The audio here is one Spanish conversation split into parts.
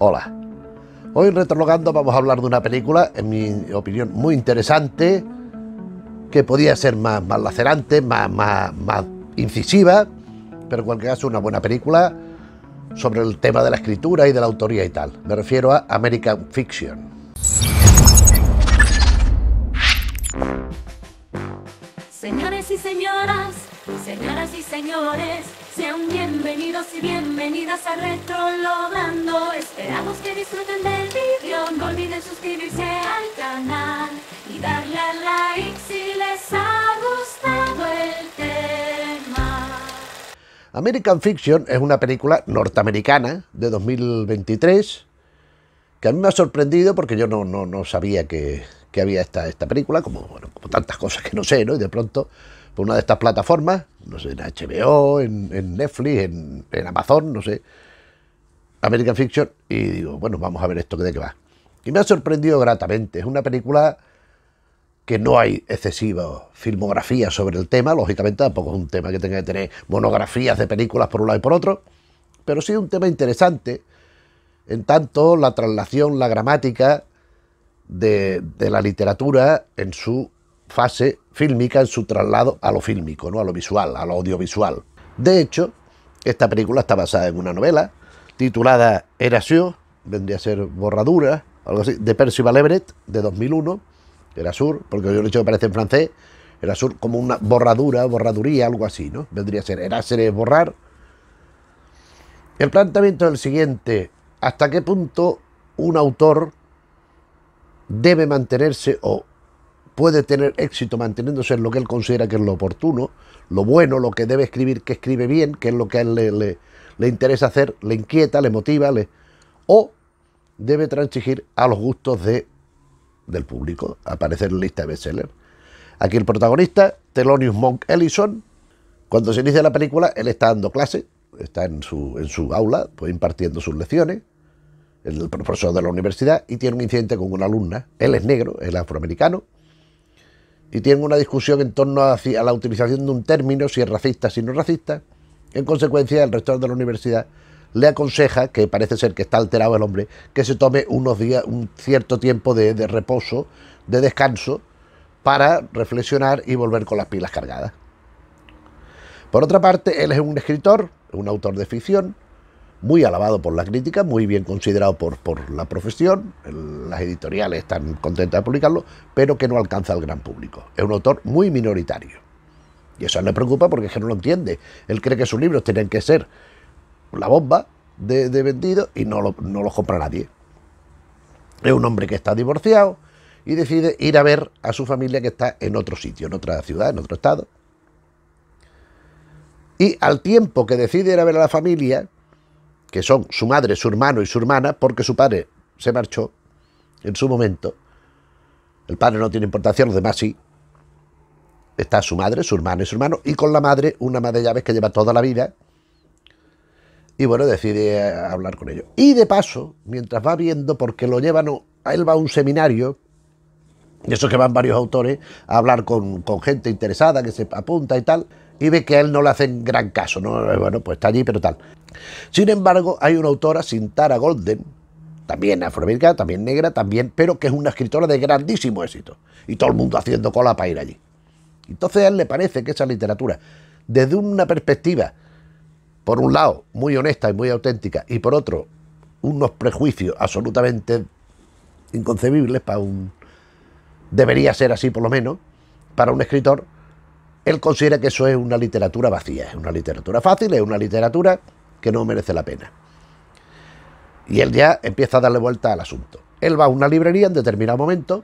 Hola. Hoy en Retrologando vamos a hablar de una película, en mi opinión, muy interesante, que podía ser más, lacerante, más, más, más incisiva, pero en cualquier caso una buena película sobre el tema de la escritura y de la autoría y tal. Me refiero a American Fiction. Señores y señoras, señoras y señores, sean bienvenidos y bienvenidas a Logrando. Esperamos que disfruten del vídeo. No olviden suscribirse al canal y darle al like si les ha gustado el tema. American Fiction es una película norteamericana de 2023 que a mí me ha sorprendido porque yo no, no, no sabía que, que, había esta, esta película, como, bueno, como tantas cosas que no sé, ¿no? Y de pronto, por una de estas plataformas, no sé, en HBO, en, Netflix, en, Amazon, no sé, American Fiction, y digo, bueno, vamos a ver esto de qué va. Y me ha sorprendido gratamente. Es una película que no hay excesiva filmografía sobre el tema, lógicamente tampoco es un tema que tenga que tener monografías de películas por un lado y por otro, pero sí un tema interesante, en tanto la traslación, la gramática de, de la literatura en su fase fílmica en su traslado a lo fílmico, ¿no? a lo visual, a lo audiovisual. De hecho, esta película está basada en una novela titulada Erasio, vendría a ser Borradura, algo así, de Percival Everett, de 2001, Erasur, porque yo lo he dicho que parece en francés, Erasur como una borradura, borraduría, algo así, ¿no? Vendría a ser Eraser es borrar. El planteamiento es el siguiente, ¿hasta qué punto un autor debe mantenerse o puede tener éxito manteniéndose en lo que él considera que es lo oportuno, lo bueno, lo que debe escribir, que escribe bien, que es lo que a él le, le, interesa hacer, le inquieta, le motiva, o debe transigir a los gustos de, del público, aparecer en lista de bestseller. Aquí el protagonista, Thelonious Monk Ellison, cuando se inicia la película, él está dando clase, está en su, en su aula, pues impartiendo sus lecciones, el profesor de la universidad, y tiene un incidente con una alumna. Él es negro, él es afroamericano, y tienen una discusión en torno a, la utilización de un término, si es racista, si no racista. En consecuencia, el rector de la universidad le aconseja, que parece ser que está alterado el hombre, que se tome unos días, un cierto tiempo de, de reposo, de descanso, para reflexionar y volver con las pilas cargadas. Por otra parte, él es un escritor, un autor de ficción, muy alabado por la crítica, muy bien considerado por, la profesión, las editoriales están contentas de publicarlo, pero que no alcanza al gran público. Es un autor muy minoritario. Y eso le preocupa porque es que no lo entiende. Él cree que sus libros tienen que ser la bomba de, de vendido y no, lo, no los compra nadie. Es un hombre que está divorciado y decide ir a ver a su familia que está en otro sitio, en otra ciudad, en otro estado. Y al tiempo que decide ir a ver a la familia, que son su madre, su hermano y su hermana, porque su padre se marchó en su momento. El padre no tiene importancia, los demás sí. Está su madre, su hermano y su hermano, y con la madre, una madre de llaves que lleva toda la vida. Y bueno, decide hablar con ellos. Y de paso, mientras va viendo, porque lo llevan, a él va a un seminario, de eso que van varios autores, a hablar con, con gente interesada que se apunta y tal y ve que a él no le hacen gran caso, ¿no? Eh, bueno, pues está allí, pero tal. Sin embargo, hay una autora, Sintara Golden, también afroamericana, también negra, también, pero que es una escritora de grandísimo éxito, y todo el mundo haciendo cola para ir allí. Entonces a él le parece que esa literatura, desde una perspectiva, por un lado, muy honesta y muy auténtica, y por otro, unos prejuicios absolutamente inconcebibles para un... debería ser así por lo menos, para un escritor, él considera que eso es una literatura vacía, es una literatura fácil, es una literatura que no merece la pena. Y él ya empieza a darle vuelta al asunto. Él va a una librería en determinado momento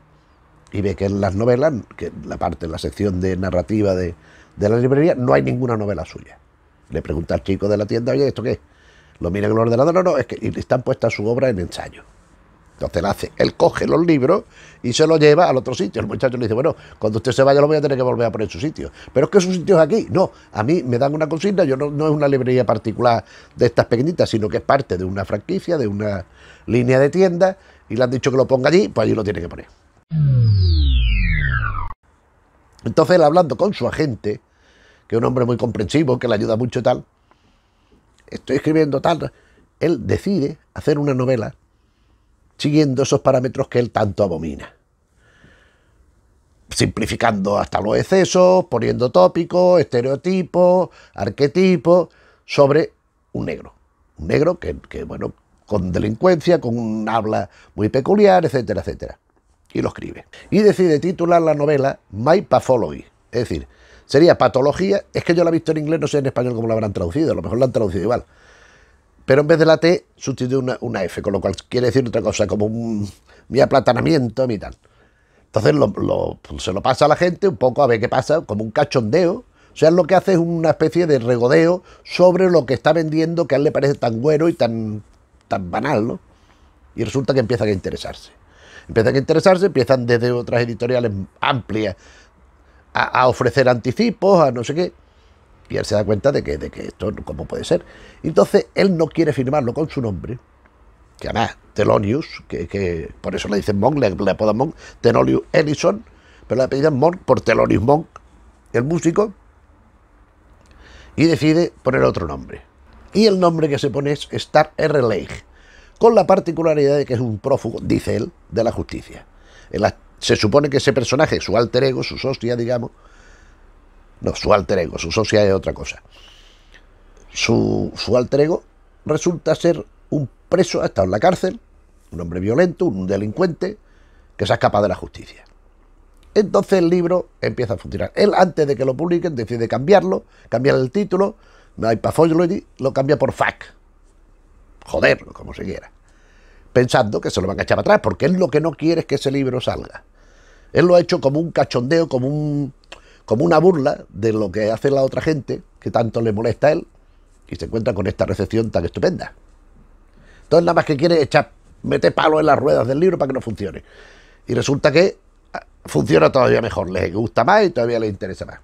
y ve que en las novelas, que la parte, en la sección de narrativa de, la librería, no hay ninguna novela suya. Le pregunta al chico de la tienda, oye, ¿esto qué Lo mira en el ordenador, no, no, es que están puestas su obra en ensayo. Entonces la hace, él coge los libros y se los lleva al otro sitio. El muchacho le dice, bueno, cuando usted se vaya lo voy a tener que volver a poner en su sitio. Pero es que su sitio es aquí. No, a mí me dan una consigna, yo no, es una librería particular de estas pequeñitas, sino que es parte de una franquicia, de una línea de tienda y le han dicho que lo ponga allí, pues allí lo tiene que poner. Entonces él hablando con su agente, que es un hombre muy comprensivo, que le ayuda mucho y tal, estoy escribiendo tal, él decide hacer una novela siguiendo esos parámetros que él tanto abomina. Simplificando hasta los excesos, poniendo tópicos, estereotipos, arquetipos sobre un negro. Un negro que, bueno, con delincuencia, con un habla muy peculiar, etcétera, etcétera. Y lo escribe. Y decide titular la novela My Pathology. Es decir, sería patología. Es que yo la he visto en inglés, no sé en español cómo la habrán traducido. A lo mejor la han traducido igual pero en vez de la T sustituye una, F, con lo cual quiere decir otra cosa, como un, mi aplatanamiento, mi tal. Entonces pues, se lo pasa a la gente un poco a ver qué pasa, como un cachondeo. O sea, lo que hace es una especie de regodeo sobre lo que está vendiendo que a él le parece tan güero y tan, tan banal, ¿no? Y resulta que empiezan a interesarse. Empiezan a interesarse, empiezan desde otras editoriales amplias a ofrecer anticipos, a no sé qué. Y él se da cuenta de que, de que esto, ¿cómo puede ser? Entonces, él no quiere firmarlo con su nombre, que además, Telonius, que, por eso le dicen Monk, le, apodan Monk, Telonius Ellison, pero le apodan Monk por Telonius Monk, el músico, y decide poner otro nombre. Y el nombre que se pone es Star R. Lake, con la particularidad de que es un prófugo, dice él, de la justicia. se supone que ese personaje, su alter ego, su hostia digamos, no, su alter ego, su sociedad es otra cosa. Su, su alter ego resulta ser un preso, ha estado en la cárcel, un hombre violento, un delincuente, que se ha escapado de la justicia. Entonces el libro empieza a funcionar. Él, antes de que lo publiquen, decide cambiarlo, cambiar el título, lo cambia por FAC. Joderlo, como se quiera. Pensando que se lo van a echar para atrás, porque es lo que no quiere es que ese libro salga. Él lo ha hecho como un cachondeo, como un como una burla de lo que hace la otra gente, que tanto le molesta a él, y se encuentra con esta recepción tan estupenda. Entonces nada más que quiere echar, meter palo en las ruedas del libro para que no funcione. Y resulta que ah, funciona todavía mejor, les gusta más y todavía le interesa más.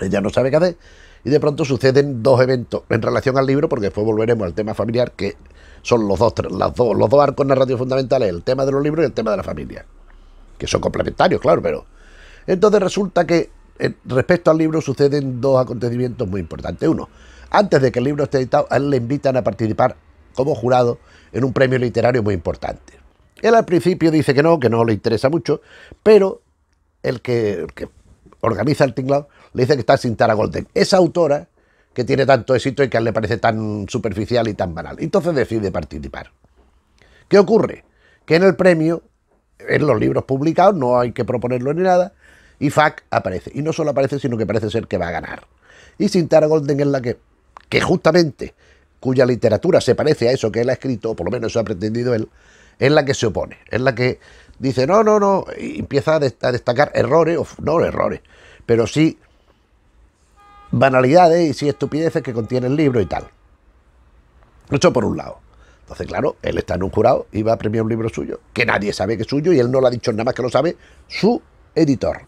Ella no sabe qué hacer y de pronto suceden dos eventos en relación al libro, porque después volveremos al tema familiar, que son los dos, dos, los dos arcos narrativos fundamentales, el tema de los libros y el tema de la familia, que son complementarios, claro, pero entonces resulta que eh, respecto al libro suceden dos acontecimientos muy importantes. Uno, antes de que el libro esté editado, él le invitan a participar como jurado en un premio literario muy importante. Él al principio dice que no, que no le interesa mucho, pero el que, organiza el tinglado le dice que está sin Tara Golden. Esa autora que tiene tanto éxito y que a él le parece tan superficial y tan banal. Entonces decide participar. ¿Qué ocurre? Que en el premio, en los libros publicados, no hay que proponerlo ni nada, y Fac aparece. Y no solo aparece, sino que parece ser que va a ganar. Y Sintara Golden es la que, que justamente, cuya literatura se parece a eso que él ha escrito, o por lo menos eso ha pretendido él, es la que se opone, es la que dice, no, no, no, y empieza a, destacar errores, o no errores, pero sí banalidades y sí estupideces que contiene el libro y tal. Eso por un lado. Entonces, claro, él está en un jurado y va a premiar un libro suyo, que nadie sabe que es suyo y él no lo ha dicho nada más que lo sabe su editor.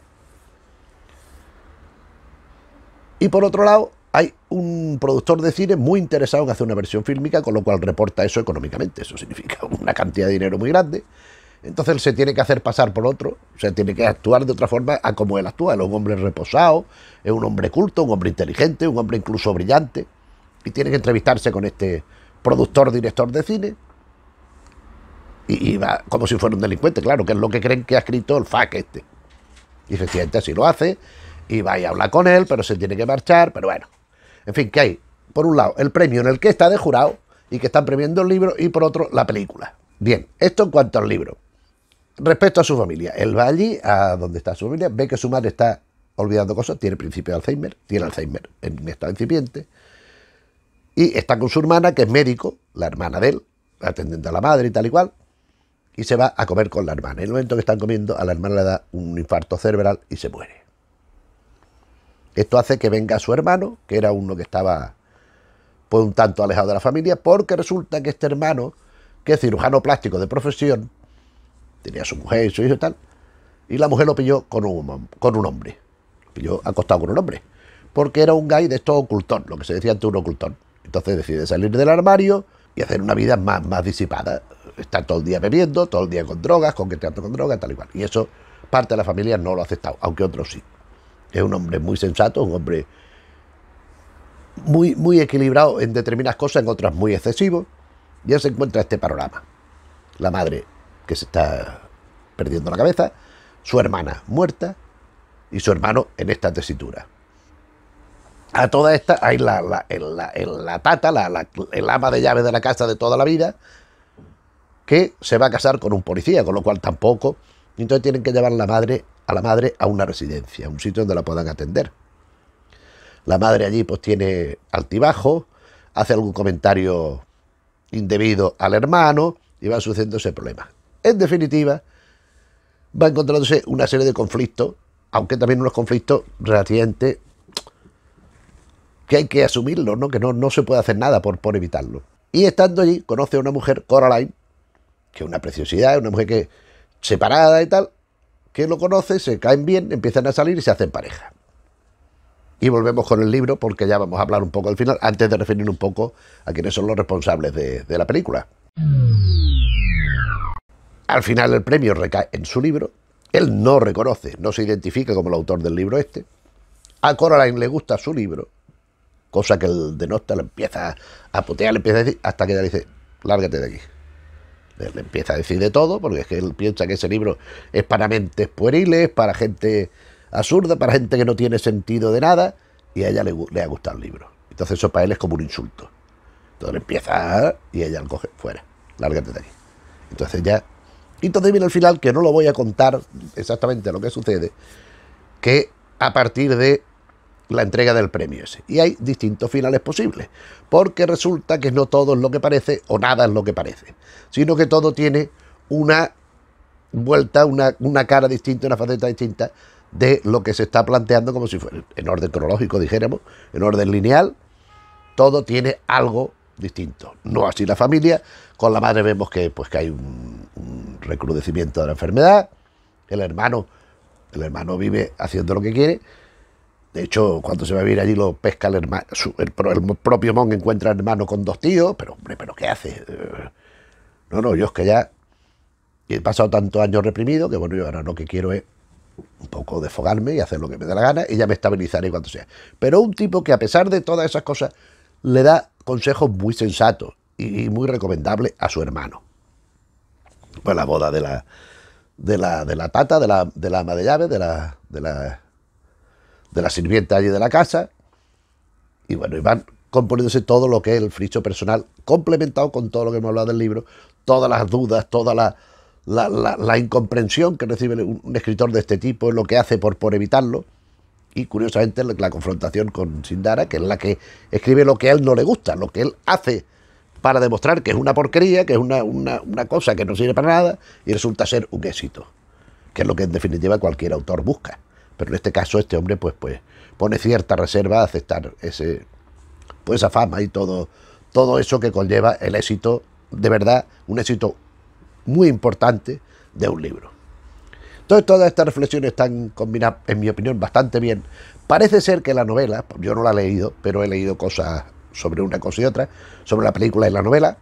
Y por otro lado, hay un productor de cine muy interesado en hacer una versión fílmica, con lo cual reporta eso económicamente. Eso significa una cantidad de dinero muy grande. Entonces se tiene que hacer pasar por otro, o sea, tiene que actuar de otra forma a como él actúa. Él es un hombre reposado, es un hombre culto, un hombre inteligente, un hombre incluso brillante. Y tiene que entrevistarse con este productor, director de cine. Y, va como si fuera un delincuente, claro, que es lo que creen que ha escrito el FAC este. Y efectivamente así lo hace y va a hablar con él, pero se tiene que marchar, pero bueno. En fin, que hay, por un lado, el premio en el que está de jurado y que están premiando el libro, y por otro, la película. Bien, esto en cuanto al libro. Respecto a su familia, él va allí, a donde está su familia, ve que su madre está olvidando cosas, tiene principio de Alzheimer, tiene Alzheimer en estado incipiente, y está con su hermana, que es médico, la hermana de él, atendiendo a la madre y tal y cual, y se va a comer con la hermana. En el momento que están comiendo, a la hermana le da un infarto cerebral y se muere. Esto hace que venga su hermano, que era uno que estaba pues un tanto alejado de la familia, porque resulta que este hermano, que es cirujano plástico de profesión, tenía su mujer y su hijo y tal, y la mujer lo pilló con un, con un hombre, lo pilló acostado con un hombre, porque era un gay de estos ocultón, lo que se decía antes un ocultón. Entonces decide salir del armario y hacer una vida más, más disipada. Está todo el día bebiendo, todo el día con drogas, con que con drogas, tal y cual. Y eso parte de la familia no lo ha aceptado, aunque otros sí es un hombre muy sensato, un hombre muy, muy equilibrado en determinadas cosas, en otras muy excesivo. Ya se encuentra este panorama. La madre que se está perdiendo la cabeza, su hermana muerta y su hermano en esta tesitura. A toda esta hay la, la, la tata, el ama de llaves de la casa de toda la vida, que se va a casar con un policía, con lo cual tampoco. Entonces tienen que llevar la madre a la madre a una residencia, un sitio donde la puedan atender. La madre allí pues tiene altibajo, hace algún comentario indebido al hermano y va ese problema... En definitiva, va encontrándose una serie de conflictos, aunque también unos conflictos relativamente que hay que asumirlos, ¿no? que no, se puede hacer nada por, por evitarlo. Y estando allí, conoce a una mujer, Coraline, que es una preciosidad, una mujer que separada y tal, que lo conoce, se caen bien, empiezan a salir y se hacen pareja. Y volvemos con el libro porque ya vamos a hablar un poco al final, antes de referir un poco a quienes son los responsables de, la película. Al final el premio recae en su libro, él no reconoce, no se identifica como el autor del libro este. A Coraline le gusta su libro, cosa que el de Nostal empieza a putear, le empieza a decir, hasta que ya dice, lárgate de aquí. Le empieza a decir de todo, porque es que él piensa que ese libro es para mentes pueriles, para gente absurda, para gente que no tiene sentido de nada, y a ella le, le ha gustado el libro. Entonces eso para él es como un insulto. Entonces le empieza y ella lo coge fuera, lárgate de aquí. Entonces ya... Y entonces viene al final, que no lo voy a contar exactamente lo que sucede, que a partir de la entrega del premio ese. Y hay distintos finales posibles, porque resulta que no todo es lo que parece o nada es lo que parece, sino que todo tiene una vuelta, una, cara distinta, una faceta distinta de lo que se está planteando como si fuera en orden cronológico, dijéramos, en orden lineal, todo tiene algo distinto. No así la familia, con la madre vemos que, pues, que hay un, un recrudecimiento de la enfermedad, el hermano, el hermano vive haciendo lo que quiere, de hecho, cuando se va a vivir allí lo pesca el el, propio Mon encuentra hermano con dos tíos, pero hombre, pero ¿qué hace? Eh, no, no, yo es que ya he pasado tantos años reprimido que bueno, yo ahora lo que quiero es un poco desfogarme y hacer lo que me da la gana y ya me estabilizaré cuando sea. Pero un tipo que a pesar de todas esas cosas le da consejos muy sensatos y muy recomendables a su hermano. Pues la boda de la, de la, de la tata, de la, de ama de llaves, de la de la sirvienta allí de la casa. Y bueno, y van componiéndose todo lo que es el fricho personal, complementado con todo lo que hemos hablado del libro, todas las dudas, toda la, la, incomprensión que recibe un, escritor de este tipo, lo que hace por, por evitarlo. Y curiosamente la confrontación con Sindara, que es la que escribe lo que a él no le gusta, lo que él hace para demostrar que es una porquería, que es una, una cosa que no sirve para nada y resulta ser un éxito, que es lo que en definitiva cualquier autor busca. Pero en este caso, este hombre, pues, pues, pone cierta reserva a aceptar ese, pues, esa fama y todo, todo eso que conlleva el éxito, de verdad, un éxito muy importante de un libro. Entonces todas estas reflexiones están combinadas, en mi opinión, bastante bien. Parece ser que la novela, yo no la he leído, pero he leído cosas sobre una cosa y otra, sobre la película y la novela,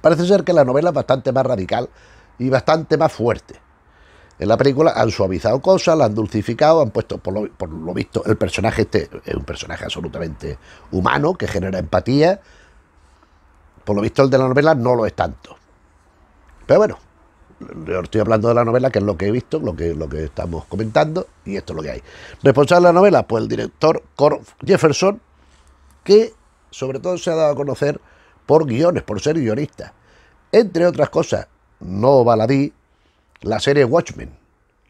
parece ser que la novela es bastante más radical y bastante más fuerte en la película, han suavizado cosas, la han dulcificado, han puesto, por lo, visto, el personaje este es un personaje absolutamente humano, que genera empatía. Por lo visto, el de la novela no lo es tanto. Pero bueno, estoy hablando de la novela, que es lo que he visto, lo que, lo que estamos comentando, y esto es lo que hay. Responsable de la novela, pues el director Corf Jefferson, que sobre todo se ha dado a conocer por guiones, por ser guionista. Entre otras cosas, no baladí, la serie Watchmen.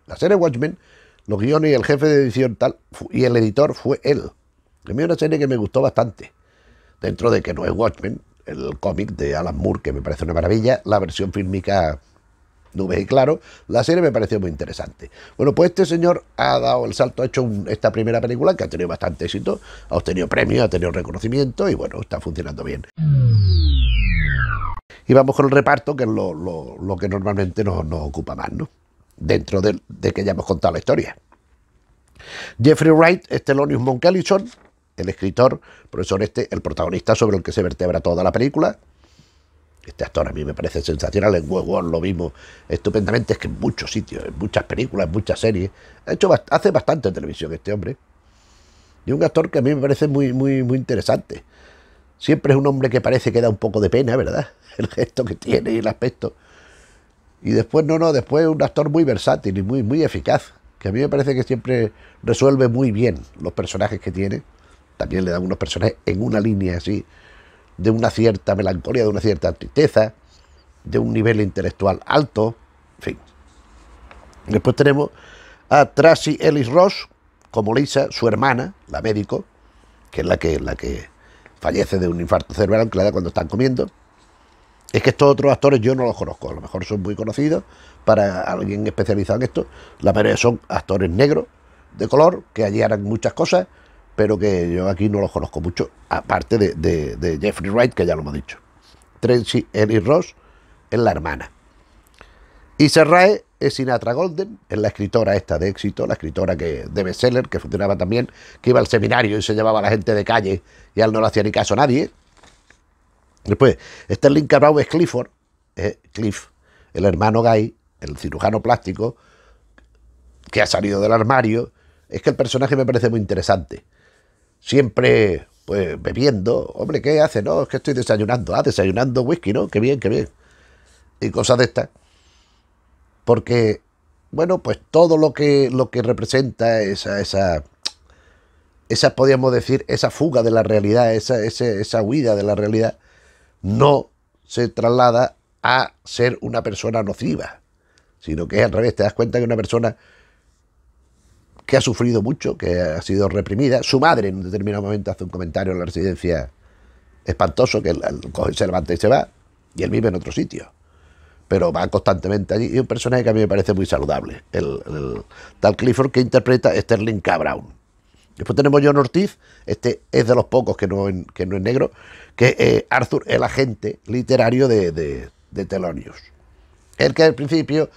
La serie Watchmen, los guiones y el jefe de edición tal, y el editor fue él. A mí una serie que me gustó bastante. Dentro de que no es Watchmen, el cómic de Alan Moore, que me parece una maravilla, la versión fílmica nubes y claro, la serie me pareció muy interesante. Bueno, pues este señor ha dado el salto, ha hecho esta primera película que ha tenido bastante éxito, ha obtenido premios, ha tenido reconocimiento y bueno, está funcionando bien. Y vamos con el reparto, que es lo, que normalmente nos, nos, ocupa más, ¿no? Dentro de, que ya hemos contado la historia. Jeffrey Wright, Estelonius Moncalison, el escritor, profesor este, el protagonista sobre el que se vertebra toda la película. Este actor a mí me parece sensacional, en Westworld lo vimos estupendamente, es que en muchos sitios, en muchas películas, en muchas series, ha hecho, hace bastante televisión este hombre. Y un actor que a mí me parece muy, muy, muy interesante. Siempre es un hombre que parece que da un poco de pena, ¿verdad? El gesto que tiene y el aspecto. Y después, no, no, después es un actor muy versátil y muy, muy eficaz, que a mí me parece que siempre resuelve muy bien los personajes que tiene. También le dan unos personajes en una línea así, de una cierta melancolía, de una cierta tristeza, de un nivel intelectual alto, en fin. Después tenemos a Tracy Ellis Ross como Lisa, su hermana, la médico, que es la que, la que fallece de un infarto cerebral cuando están comiendo. Es que estos otros actores yo no los conozco, a lo mejor son muy conocidos para alguien especializado en esto. La mayoría son actores negros de color, que allí harán muchas cosas, pero que yo aquí no los conozco mucho, aparte de, Jeffrey Wright, que ya lo hemos dicho. Trency Ellis Ross es la hermana. Y Serrae es Sinatra Golden, es la escritora esta de éxito, la escritora que, de bestseller, que funcionaba también, que iba al seminario y se llevaba a la gente de calle y él no le hacía ni caso a nadie. Después, Sterling Cabral es Clifford, Cliff, el hermano gay, el cirujano plástico, que ha salido del armario. Es que el personaje me parece muy interesante. Siempre, pues, bebiendo. Hombre, ¿qué hace? No, es que estoy desayunando. Ah, desayunando whisky, ¿no? Qué bien, qué bien. Y cosas de estas porque, bueno, pues todo lo que, lo que representa esa, esa, esa, podríamos decir, esa fuga de la realidad, esa, esa huida de la realidad, no se traslada a ser una persona nociva, sino que es al revés, te das cuenta que una persona que ha sufrido mucho, que ha sido reprimida, su madre en un determinado momento hace un comentario en la residencia espantoso, que el se levanta y se va, y él vive en otro sitio pero va constantemente allí. Y un personaje que a mí me parece muy saludable, el, el tal Clifford que interpreta Sterling K. Brown. Después tenemos John Ortiz, este es de los pocos que no, es negro, que es eh, Arthur, el agente literario de, de, de Telonius. El que al principio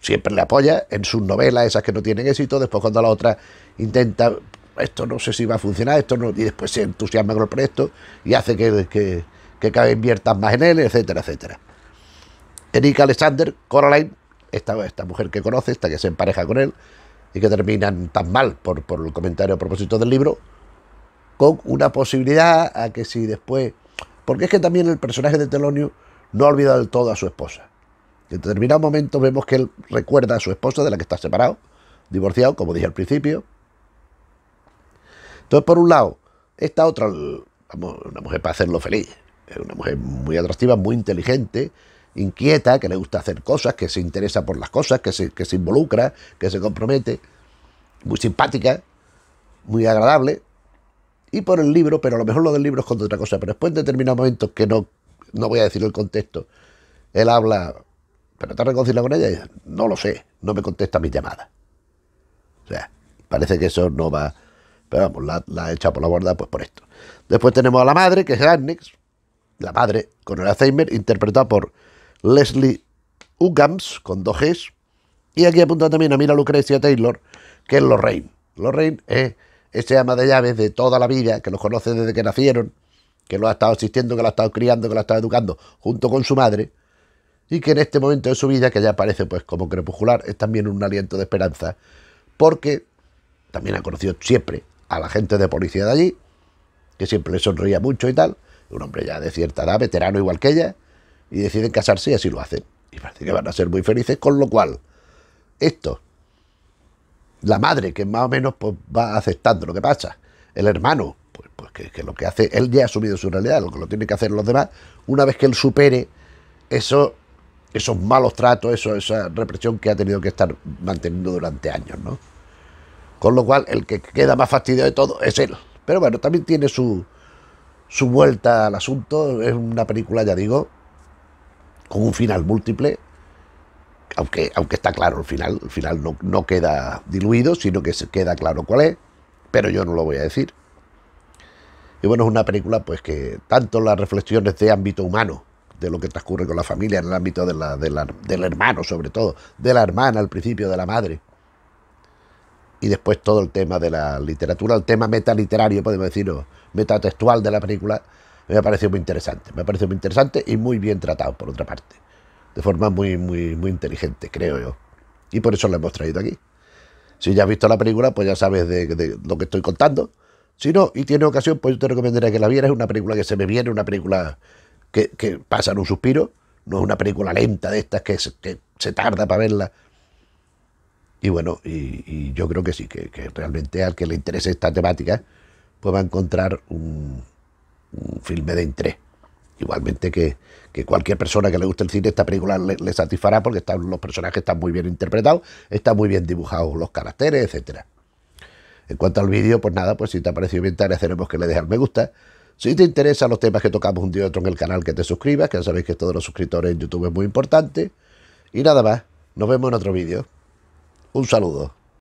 siempre le apoya en sus novelas, esas que no tienen éxito, después cuando la otra intenta, esto no sé si va a funcionar, esto no, y después se entusiasma con el proyecto y hace que, que, que cada vez inviertan más en él, etcétera, etcétera. Erika Alexander, Coraline, esta, mujer que conoce, esta que se empareja con él y que terminan tan mal por, el comentario a propósito del libro, con una posibilidad a que si después... Porque es que también el personaje de Telonio no ha olvidado del todo a su esposa. En determinado momento vemos que él recuerda a su esposa de la que está separado, divorciado, como dije al principio. Entonces, por un lado, esta otra, una mujer para hacerlo feliz, es una mujer muy atractiva, muy inteligente, inquieta, que le gusta hacer cosas, que se interesa por las cosas, que se, involucra, que se compromete, muy simpática, muy agradable, y por el libro, pero a lo mejor lo del libro es otra cosa, pero después en determinados momentos que no, no voy a decir el contexto, él habla, pero te reconciliado con ella y dice, no lo sé, no me contesta mi llamada O sea, parece que eso no va, pero vamos, la, la he echado por la borda pues por esto. Después tenemos a la madre, que es Agnes, la madre con el Alzheimer, interpretada por Leslie Uggams, con dos Gs, y aquí apunta también a Mira Lucrecia Taylor, que es Lorraine. Lorraine es ese ama de llaves de toda la vida, que los conoce desde que nacieron, que lo ha estado asistiendo, que lo ha estado criando, que lo ha estado educando, junto con su madre, y que en este momento de su vida, que ya parece pues como crepuscular, es también un aliento de esperanza, porque también ha conocido siempre a la gente de policía de allí, que siempre le sonreía mucho y tal, un hombre ya de cierta edad, veterano igual que ella, y deciden casarse y así lo hacen. Y parece que van a ser muy felices, con lo cual, esto, la madre que más o menos pues, va aceptando lo que pasa, el hermano, pues, pues que, lo que hace, él ya ha asumido su realidad, lo que lo tiene que hacer los demás, una vez que él supere eso, esos malos tratos, eso, esa represión que ha tenido que estar manteniendo durante años, ¿no? Con lo cual, el que queda más fastidio de todo es él. Pero bueno, también tiene su, su vuelta al asunto, es una película, ya digo, con un final múltiple, aunque, aunque está claro el final, el final no, queda diluido, sino que se queda claro cuál es, pero yo no lo voy a decir. Y bueno, es una película pues que tanto las reflexiones de ámbito humano, de lo que transcurre con la familia, en el ámbito de del hermano sobre todo, de la hermana al principio, de la madre, y después todo el tema de la literatura, el tema metaliterario, podemos decirlo, metatextual de la película, me ha parecido muy interesante, me ha parecido muy interesante y muy bien tratado por otra parte, de forma muy, muy, muy inteligente, creo yo. Y por eso lo hemos traído aquí. Si ya has visto la película, pues ya sabes de, lo que estoy contando. Si no, y tiene ocasión, pues yo te recomendaría que la vieras. Es una película que se me viene, una película que, pasa en un suspiro. No es una película lenta de estas que, se, tarda para verla. Y bueno, y, yo creo que sí, que, que, realmente al que le interese esta temática, pues va a encontrar un, un filme de interés. Igualmente que, que cualquier persona que le guste el cine, esta película le, satisfará porque están, los personajes están muy bien interpretados, están muy bien dibujados los caracteres, etcétera. En cuanto al vídeo, pues nada, pues si te ha parecido bien, te que le dejes me gusta. Si te interesan los temas que tocamos un día otro en el canal, que te suscribas, que ya sabéis que todos los suscriptores en YouTube es muy importante. Y nada más, nos vemos en otro vídeo. Un saludo.